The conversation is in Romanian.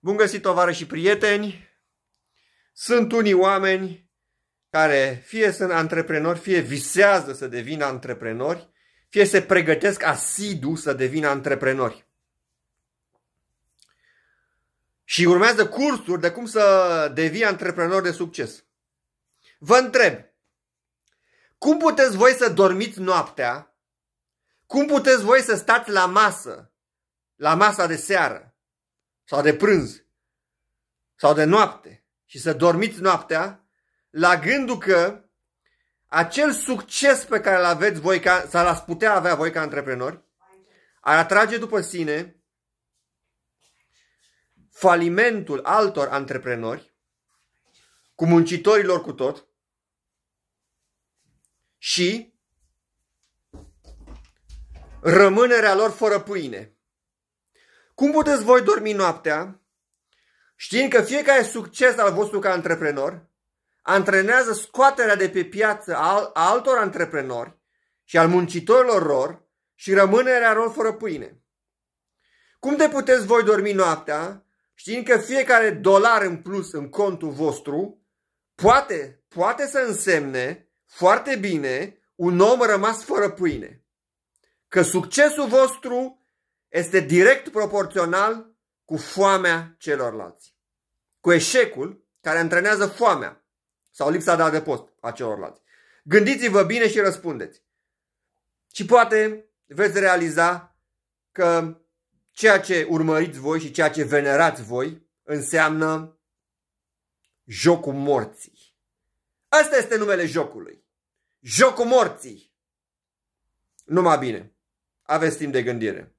Bun găsit, tovară și prieteni! Sunt unii oameni care fie sunt antreprenori, fie visează să devină antreprenori, fie se pregătesc asidu să devină antreprenori. Și urmează cursuri de cum să devii antreprenor de succes. Vă întreb, cum puteți voi să dormiți noaptea? Cum puteți voi să stați la masă? La masa de seară? sau de prânz sau de noapte și să dormiți noaptea la gândul că acel succes pe care îl aveți voi ca, sau l-ați putea avea voi ca antreprenori ar atrage după sine falimentul altor antreprenori cu muncitorilor cu tot și rămânerea lor fără pâine. Cum puteți voi dormi noaptea știind că fiecare succes al vostru ca antreprenor antrenează scoaterea de pe piață a altor antreprenori și al muncitorilor lor și rămânerea lor fără pâine? Cum te puteți voi dormi noaptea știind că fiecare dolar în plus în contul vostru poate, poate să însemne foarte bine un om rămas fără pâine? Că succesul vostru este direct proporțional cu foamea celorlalți, cu eșecul care antrenează foamea sau lipsa de adăpost a celorlalți. Gândiți-vă bine și răspundeți. Și poate veți realiza că ceea ce urmăriți voi și ceea ce venerați voi înseamnă jocul morții. Asta este numele jocului. Jocul morții. Numai bine. Aveți timp de gândire.